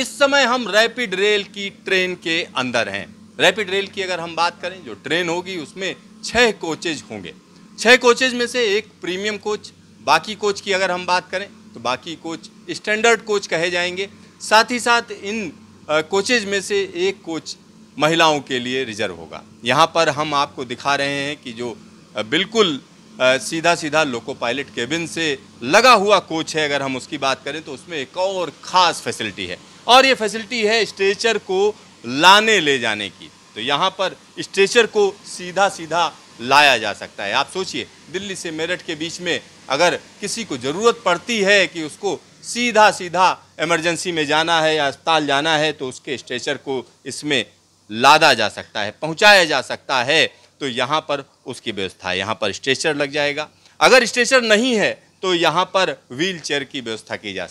इस समय हम रैपिड रेल की ट्रेन के अंदर हैं रैपिड रेल की अगर हम बात करें जो ट्रेन होगी उसमें छः कोचेज होंगे छः कोचेज में से एक प्रीमियम कोच बाकी कोच की अगर हम बात करें तो बाकी कोच स्टैंडर्ड कोच कहे जाएंगे साथ ही साथ इन कोचेज में से एक कोच महिलाओं के लिए रिजर्व होगा यहाँ पर हम आपको दिखा रहे हैं कि जो बिल्कुल सीधा सीधा लोको पायलट केबिन से लगा हुआ कोच है अगर हम उसकी बात करें तो उसमें एक और ख़ास फैसिलिटी है और ये फैसिलिटी है स्ट्रेचर को लाने ले जाने की तो यहाँ पर स्ट्रेचर को सीधा सीधा लाया जा सकता है आप सोचिए दिल्ली से मेरठ के बीच में अगर किसी को ज़रूरत पड़ती है कि उसको सीधा सीधा इमरजेंसी में जाना है या अस्पताल जाना है तो उसके स्ट्रेचर को इसमें लादा जा सकता है पहुंचाया जा सकता है तो यहाँ पर उसकी व्यवस्था है यहाँ पर स्ट्रेचर लग जाएगा अगर स्ट्रेचर नहीं है तो यहाँ पर व्हील चेयर की व्यवस्था की जा सकती